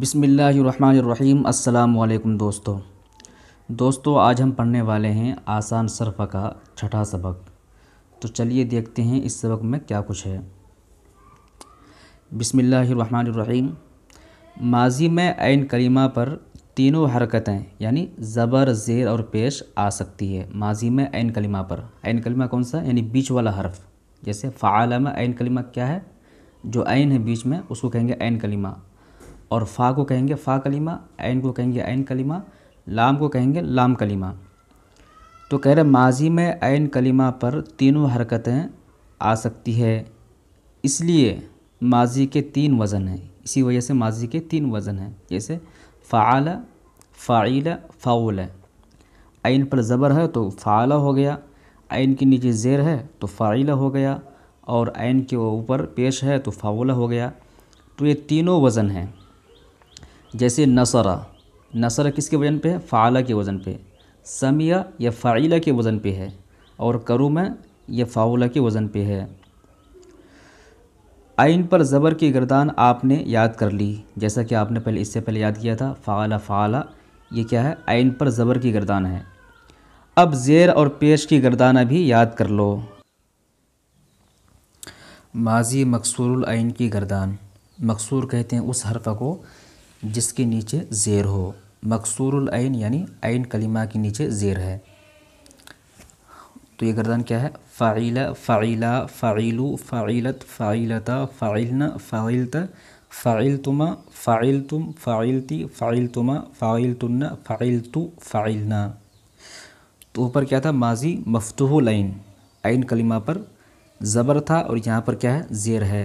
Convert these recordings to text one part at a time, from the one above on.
बिसमीम् अल्लाम दोस्तों दोस्तों आज हम पढ़ने वाले हैं आसान सरफ़ का छठा सबक तो चलिए देखते हैं इस सबक में क्या कुछ है बिसमीम माजी में आन करीमा पर तीनों हरकतें यानी ज़बर ज़ेर और पेश आ सकती है माजी में आन कलीमा पर आन करीमा कौन सा यानी बीच वाला हरफ़ जैसे फ़ाल में आन करीमा क्या है जो आन है बीच में उसको कहेंगे आन करीमा और फ़ा को कहेंगे फ़ा कलीमा ऐन को कहेंगे ऐन कलीमा लाम को कहेंगे लाम कलीमा तो कह रहे माजी में ऐन कलीमा पर तीनों हरकतें आ सकती है इसलिए माजी के तीन वज़न हैं इसी वजह से माजी के तीन वज़न हैं जैसे फ़ाल फ़ाइल फ़ाउल ऐन पर ज़बर है तो फ़ाला हो गया ऐन के नीचे ज़ेर है तो फ़ाइल हो गया और ऐन के ऊपर पेश है तो फ़ाउल हो गया तो ये तीनों वज़न हैं जैसे नसरा नसरा किसके वज़न पे है फ़ाला के वज़न पे समिया या फ़ाइला के वज़न पे है और करुमा या फ़ाउला के वज़न पे है आइन पर ज़बर की गर्दान आपने याद कर ली जैसा कि आपने पहले इससे पहले याद किया था फ़ाला फ़ाला ये क्या है आइन पर ज़बर की गर्दान है अब ज़ेर और पेश की गर्दाना भी याद कर लो माजी मकसूर आइन की गर्दान मकसूर कहते हैं उस हरफ को जिसके नीचे ज़ेर हो मकसूर आइन यानी आइन कलिमा के नीचे ज़ेर है तो ये गर्दान क्या है फ़ाइला फ़ाइला फ़ाइल फ़ाइलत फ़ाइलता फ़ाइलना फ़ाइलता फ़ाइल तुम फ़ाइल तुम फ़ाइलती फ़ाइल तुम फ़ाइल तुन्ना फ़ाइल तु फ़ाइलना तो ऊपर क्या था माजी मफतूह लाइन आइन कलिमा पर ज़बर था और यहाँ पर क्या है ज़ेर है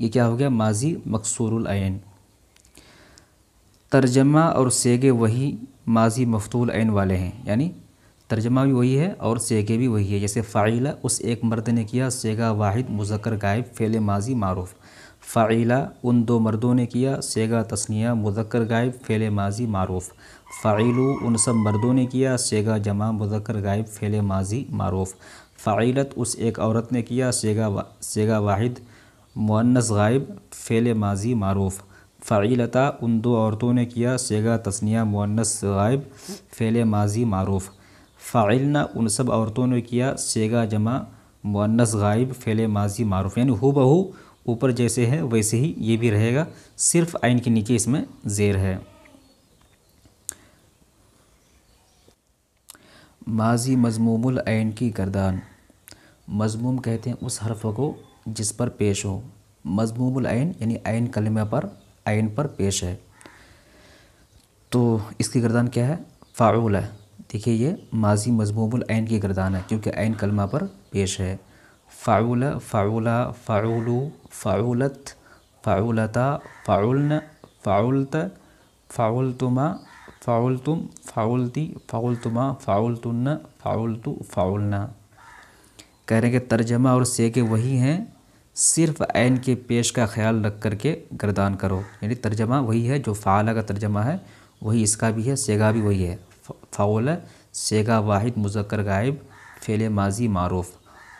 ये क्या हो गया माजी मकसूर तर्जमा और सेगे वही माजी मफतूल आन वाले हैं यानी तर्जमा भी वही है और सेगे भी वही है जैसे फ़ाइला उस एक मर्द ने किया सेगा वाहिद मुजक्र गायब फेले माजी मारूफ़ फ़ाइला उन दो मर्दों ने किया सेगा तस्निया मुजक्र गायब फेले माजी मारूफ़ फ़ाइलू उन सब मर्दों ने किया सेगा जमा मुजक्र गायब फेले माजी मारूफ़ फ़ाइलत उस एक औरत ने किया सेगा वा, सेगा वाहिद मुअन्नस गायब फेले माजी मारूफ़ फ़ाइलता उन दो औरतों ने किया सेगा तस्निया मुअन्नस गायब फ़ैल माजी मारूफ़ फ़ाइलना उन सब औरतों ने किया सेगा जमा मुअन्नस गायब फ़ैल माजी मारूफ़ यानी हु बहू ऊपर जैसे है वैसे ही ये भी रहेगा सिर्फ आइन के नीचे इसमें ज़ेर है माजी मजमूमुल आइन की गर्दान मजमूम कहते हैं उस हरफ़ को जिस पर पेश हो मजमूमुल आइन यानी आइन कलमे पर आइन पर पेश है तो इसकी गर्दान क्या है फ़ाउल है देखिए ये माजी मजमूमुल आइन की गर्दान है क्योंकि आइन कलमा पर पेश है फ़ाउल फ़ाउला फ़ाउलू फ़ाउलत फ़ाउलता फ़ाउलन फ़ाउलत फ़ाउलतुमा फ़ाउलतुम फ़ाउलती फ़ाउलतुमा फ़ाउलतुन फ़ाउलतु फ़ाउलना कह रहे हैं कि तर्जमा और से के वही हैं सिर्फ ऐन के पेश का ख्याल रख करके गर्दान करो यानी तर्जमा वही है जो फ़ाला का तर्जमा है वही इसका भी है सेगा भी वही है फ़ाउल सेगा वाहिद मुजक्र गायब फ़ेल माजी मारूफ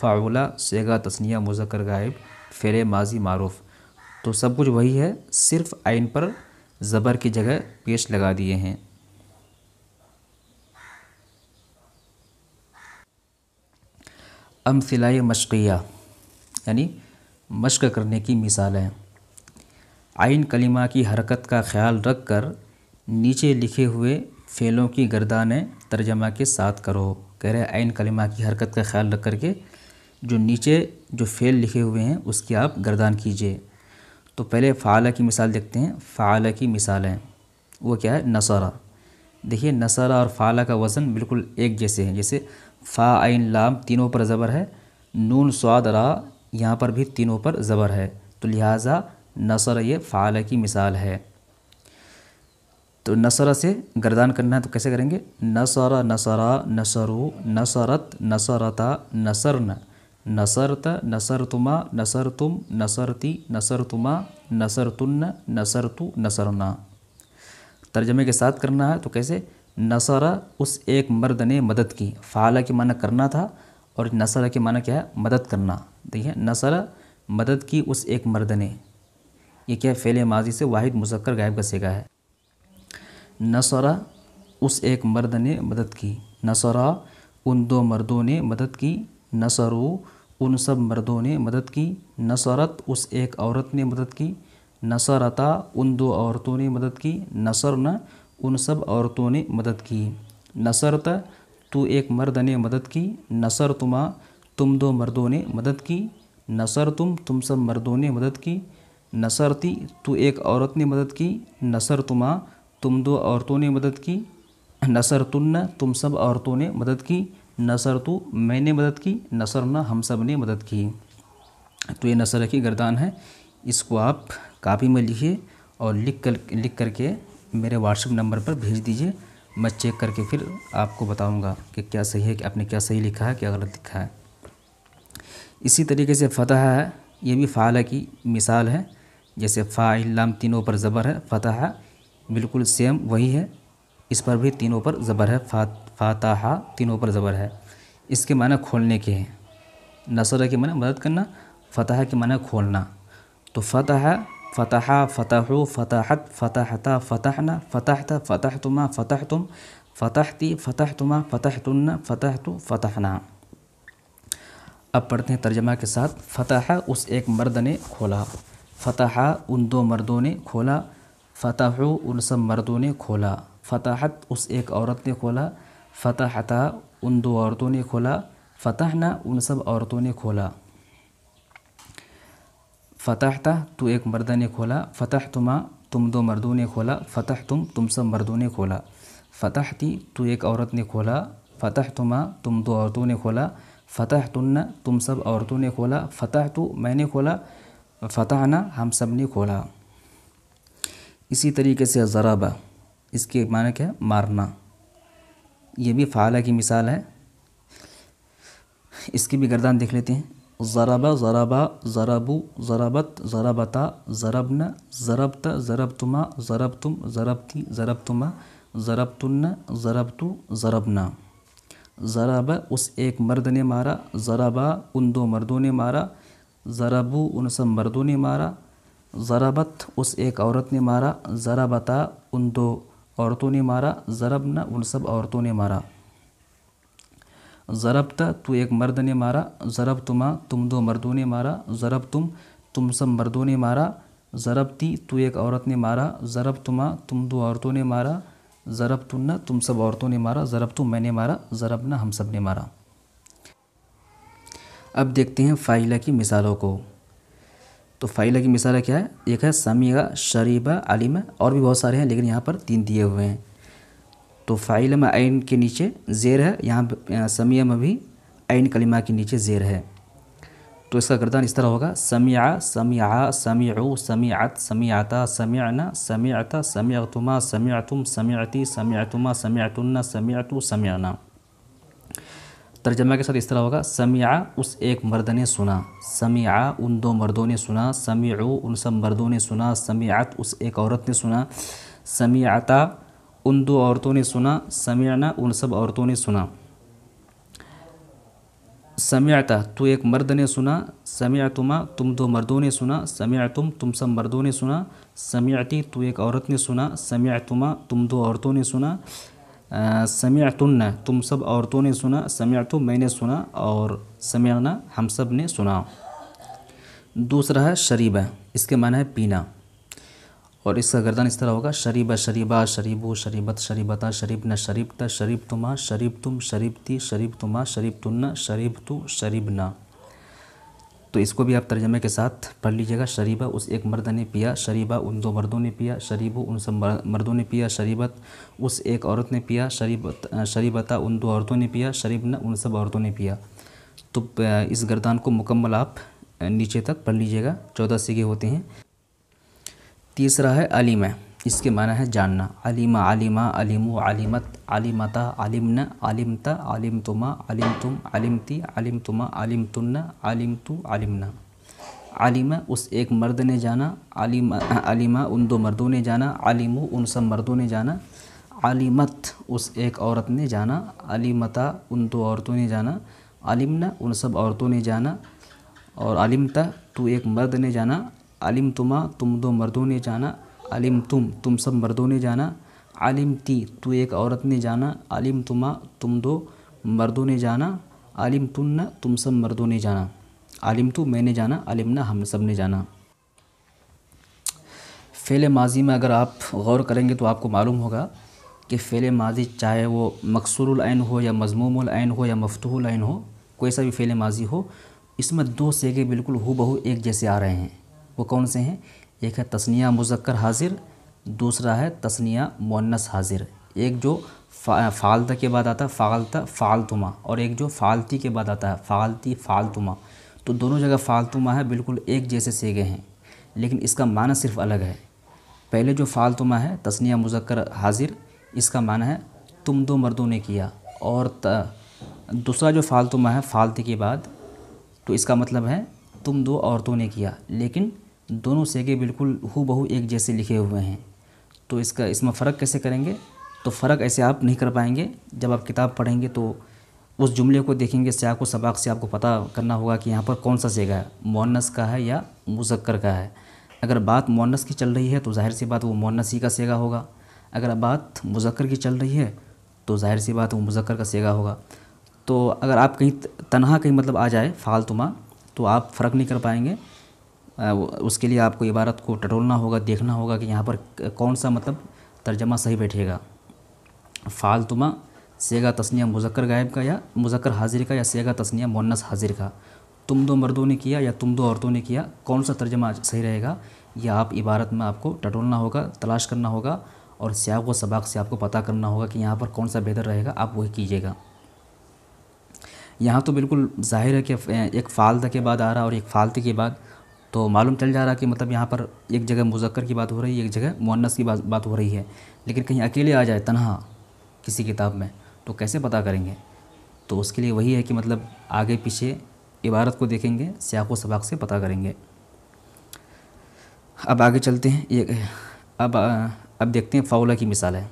फ़ाउला सेगा तस्निया मुजक्र गायब फ़ेल माजी मारूफ तो सब कुछ वही है सिर्फ आइन पर ज़बर की जगह पेश लगा दिए हैं अमसिलाई मशक़िया यानी मश्क करने की मिसालें आइन कलिमा की हरकत का ख्याल रख कर नीचे लिखे हुए फ़ेलों की गर्दानें तर्जमा के साथ करो कह रहे आइन कलिमा की हरकत का ख्याल रख करके जो नीचे जो फ़ेल लिखे हुए हैं उसकी आप गर्दान कीजिए तो पहले फ़ाला की मिसाल देखते हैं फ़ाला की मिसालें वो क्या है नसारा देखिए नसारा और फ़ाला का वज़न बिल्कुल एक जैसे हैं जैसे फ़ा आइन लाम तीनों पर ज़बर है नून स्वाद रा यहाँ पर भी तीनों पर ज़बर है तो लिहाजा नसर ये फ़ाल की मिसाल है तो नसर से गर्दान करना है तो कैसे करेंगे नसर नसरा नसरु नसरत नसरता नसरन नसरत नसर नसर तुम नसरती नसर नसर तुन नसर तु नसरना तर्जमे के साथ करना है तो कैसे नसरा उस एक मर्द ने मदद की फ़ाल की माना करना था और नसर के माना क्या है मदद करना देखिए नसर मदद की उस एक मर्द ने यह क्या फ़ैल माजी से वाहिद मुजक्कर गायब का सेगा है नसरा उस एक मर्द ने मदद की नसरा उन दो मर्दों ने मदद की नसरो उन सब मर्दों ने मदद की नसरत उस एक औरत ने मदद की नसरता उन दो औरतों ने मदद की नसर न उन सब औरतों ने मदद की नसरत तो एक मर्द ने मदद की नसर तुमा तुम दो मर्दों ने मदद की नसर तुम तुम सब मर्दों ने मदद की थी तो एक औरत ने मदद की नसर तुमा तुम दो औरतों ने मदद की नसर तुन्न तुम सब औरतों ने मदद की नसर तो मैंने मदद की न हम सब ने मदद की तो ये नसर की गर्दान है इसको आप कापी में लिखिए और लिख कर लिख करके मेरे व्हाट्सएप नंबर पर भेज दीजिए मैं चेक करके फिर आपको बताऊंगा कि क्या सही है कि आपने क्या सही लिखा है क्या गलत लिखा है इसी तरीके से फतह है ये भी फ़ाला की मिसाल है जैसे फ़ाइल लाम तीनों पर ज़बर है फतह बिल्कुल सेम वही है इस पर भी तीनों पर ज़बर है फा तीनों पर ज़बर है इसके मान खोलने के हैं नसर के माना मदद करना फतह के मान खोलना तो फतह فتحا فتحوا فتحت فتحتا فتحنا فتحت فتحتما فتحتم فتحتي فتحتما فتحتن فتحت فتحنا اب پڑھتے ہیں ترجمہ کے ساتھ فتحا اس ایک مرد نے کھولا فتحا ان دو مردوں نے کھولا فتحو ان سب مردوں نے کھولا فتحت اس ایک عورت نے کھولا فتحتا ان دو عورتوں نے کھولا فتحنا ان سب عورتوں نے کھولا फ़तहता तो एक मर्द ने खोला फ़तह तुमा तुम दो मर्दों ने खोला फ़तह तुम तुम सब मर्दों ने खोला फ़तेह ती तो एक औरत ने खोला फ़तह तुमा तुम दो औरतों ने खोला फ़तह तुन्ना तुम सब औरतों ने खोला फ़तह तो मैंने खोला न हम सब ने खोला इसी तरीके से ज़राबा इसके माने क्या मारना ये भी फ़ाला की मिसाल है इसकी भी गर्दान देख लेते हैं ज़रबा ज़रबा ज़रबू ज़रबत ज़रबता ज़रबन ज़रबत ज़रबतुमा ज़रबतुम ज़रबती ज़रबतुमा ज़रबतुन्न ज़रबतु ज़रबना ज़रब उस एक मर्द ने मारा ज़रबा उन दो मर्दों ने मारा ज़रबू उन सब मर्दों ने मारा ज़रबत उस एक औरत ने मारा ज़रबता उन दो औरतों ने मारा ज़रबना उन सब औरतों ने मारा ज़रबता तू एक मर्द ने मारा ज़रब तुमा तुम दो मर्दों ने मारा ज़रब तुम तुम सब मर्दों ने मारा ज़रबती तू एक औरत ने मारा ज़रब तुमा तुम दो औरतों ने मारा ज़रब न तुम सब औरतों ने मारा ज़रब तुम मैंने मारा ज़रब ना हम सब ने मारा अब देखते हैं फ़ाइला की मिसालों को तो फ़ाइला की मिसाल क्या है एक है समीगा शरीबा आलिम और भी बहुत सारे हैं लेकिन यहाँ पर तीन दिए हुए हैं तो फ़ाइल में आइन के नीचे ज़ेर है यहाँ समिया में भी आइन कलिमा के नीचे ज़ेर है तो इसका गर्दान इस तरह होगा समिया समिया समियु समियात समियाता समियाना समियाता समियातुमा समियातुम समियाती समियातुमा समियातुन्ना समियातु समियाना तर्जमा के साथ इस तरह होगा समिया उस एक मर्द ने सुना समिया उन दो मर्दों ने सुना समियु उन सब मर्दों ने सुना समियात उस एक औरत ने सुना समियाता उन दो औरतों ने सुना समियाना उन सब औरतों ने सुना समियाता तो एक मर्द ने सुना समियातुमा तुम दो मर्दों ने सुना समिया तुम तुम सब मर्दों ने सुना समियाती तो एक औरत ने सुना समियातुमा तुम दो औरतों ने सुना समियातुन्ना तुम सब औरतों ने सुना समियातु मैंने सुना और समियाना हम सब ने सुना दूसरा है शरीबा इसके माना है पीना और इसका गर्दन इस तरह होगा शरीबा शरीबा शरीबो शरीबत शरीबता शरीब न शरीब त शरीब तुमा शरीब तुम शरीब ती शरीब तुमा शरीब न शरीब तु शरीब ना तो इसको भी आप तर्जमे के साथ पढ़ लीजिएगा शरीबा उस एक मर्द ने पिया शरीबा उन दो मर्दों ने पिया शरीबो उन सब मर्दों ने पिया शरीबत उस एक औरत ने पिया शरीबत शरीबता उन दो औरतों ने पिया शरीब न उन सब औरतों ने पिया तो इस गर्दान को मुकम्मल आप नीचे तक पढ़ लीजिएगा चौदह सीगे होते हैं तीसरा है अलीम इसके माना है जानना अलीम अलीमा अलीम अलीमत अलीमता अलिमन अलिमता अलिम तुमा अलिम तुम अलिमती अलिम तुमा अलिम तुन्ना अलिम तु अलिमना आलिमा उस एक मर्द ने जाना अलीम अलीमा उन दो मर्दों ने जाना आलिम उन सब मर्दों ने जाना आलिमत उस एक औरत ने जाना अलीमता उन दो औरतों ने जाना आलिम उन सब औरतों ने जाना और आलिमता तो एक मर्द ने जाना आलिम तुमा तुम दो मर्दों ने जाना आलिम तुम तुम सब मर्दों ने जाना आलिम ती तू एक औरत ने जाना आलिम तुमा तुम दो मर्दों ने जाना आलिम तुन तुम सब मर्दों ने जाना आलिम तो मैंने जाना ना हम सब ने जाना फ़ेल माजी में अगर आप गौर करेंगे तो आपको मालूम होगा कि फ़ेल माजी चाहे वो मकसूरन हो या मजमूमन हो या मफतूल हो कोई सा भी फ़ेल माजी हो इसमें दो सेगे बिल्कुल हु बहू एक जैसे आ रहे हैं वो कौन से हैं एक है तस्निया मुजक्कर हाजिर दूसरा है तस्निया मोनस हाजिर एक जो फा, फालता के बाद आता है फालता फालतुमा और एक जो फालती के बाद आता है फालती फालतुमा तो दोनों जगह फालतुमा है बिल्कुल एक जैसे सेगे हैं लेकिन इसका माना सिर्फ अलग है पहले जो फालतुमा है तस्निया मुजक्कर हाजिर इसका माना है तुम दो मर्दों ने किया और दूसरा जो फालतुमा है फालती के बाद तो इसका मतलब है तुम दो औरतों ने किया लेकिन दोनों सेगे बिल्कुल हु बहू एक जैसे लिखे हुए हैं तो इसका इसमें फ़र्क कैसे करेंगे तो फ़र्क ऐसे आप नहीं कर पाएंगे जब आप किताब पढ़ेंगे तो उस जुमले को देखेंगे से आपको सबाक से आपको पता करना होगा कि यहाँ पर कौन सा सेगा है मोनस का है या मुजक्कर का है अगर बात मोनस की चल रही है तो जाहिर सी बात वो मोनस ही का सेगा होगा अगर बात मुजक्कर की चल रही है तो जाहिर सी बात वो मुजक्कर का सेगा होगा तो अगर आप कहीं तनहा कहीं मतलब आ जाए फालतुमा तो आप फ़र्क नहीं कर पाएंगे उसके लिए आपको इबारत को टटोलना होगा देखना होगा कि यहाँ पर कौन सा मतलब तर्जमा सही बैठेगा फालतुमा सेगा तस्निया मुजक्र गायब का या मुजक्र हाजिर का या सेगा तस्निया मोनस हाजिर का तुम दो मर्दों ने किया या तुम दो औरतों ने किया कौन सा तर्जमा सही रहेगा यह आप इबारत में आपको टटोलना होगा तलाश करना होगा और स्याग व सबाक से आपको पता करना होगा कि यहाँ पर कौन सा बेहतर रहेगा आप वही कीजिएगा यहाँ तो बिल्कुल जाहिर है कि एक फ़ालत के बाद आ रहा और एक फालतू के बाद तो मालूम चल जा रहा कि मतलब यहाँ पर एक जगह मुजक्कर की बात हो रही है एक जगह मुन्नस की बात बात हो रही है लेकिन कहीं अकेले आ जाए तनहा किसी किताब में तो कैसे पता करेंगे तो उसके लिए वही है कि मतलब आगे पीछे इबारत को देखेंगे सियाको सबाक से पता करेंगे अब आगे चलते हैं ये अब अब देखते हैं फाउला की मिसाल है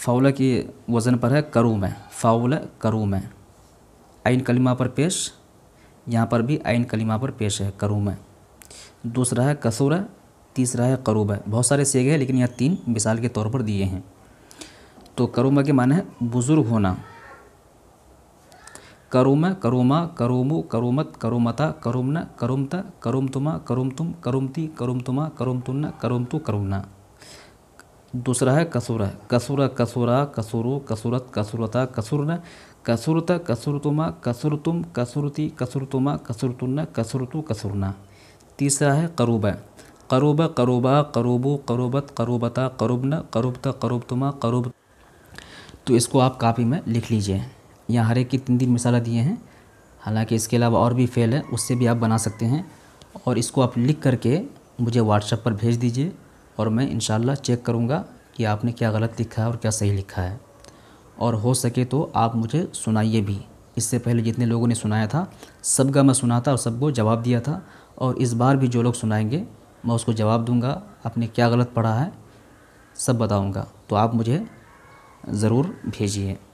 फाउला की वज़न पर है करूम है फाउला करूम है आइन कलिमा पर पेश यहाँ पर भी आइन कलीमा पर पेश है करूम है दूसरा है कसूर है तीसरा है करूब है बहुत सारे सेगे हैं लेकिन यहाँ तीन मिसाल के तौर पर दिए हैं तो करूमा के माने है बुज़ुर्ग होना करूम करूमा करूमु करूमत करूमता करूमना करूमता करूम तुमा करूम तुम करूमती करूम तुमा करूम तुन्ना करूम तु करूमना दूसरा है कसूर कसूरा कसूर कसूरा कसूरु कसूरत कसूरता कसूरन कसूरत कसूरतुमा कसूरतुम कसूरती कसूरतुमा कसूरतुन्न कसूरतु कसूरना तीसरा है करूब करूब करूबा करूबु करूबत करूबता करूबन करूबता करूबतुमा करूब तो इसको आप कापी में लिख लीजिए यहाँ हर एक की तीन तीन मिसाला दिए हैं हालांकि इसके अलावा और भी फेल है उससे भी आप बना सकते हैं और इसको आप लिख करके मुझे व्हाट्सएप पर भेज दीजिए और मैं इन चेक करूँगा कि आपने क्या गलत लिखा है और क्या सही लिखा है और हो सके तो आप मुझे सुनाइए भी इससे पहले जितने लोगों ने सुनाया था सबका मैं सुना था और सबको जवाब दिया था और इस बार भी जो लोग सुनाएंगे मैं उसको जवाब दूंगा आपने क्या गलत पढ़ा है सब बताऊंगा तो आप मुझे ज़रूर भेजिए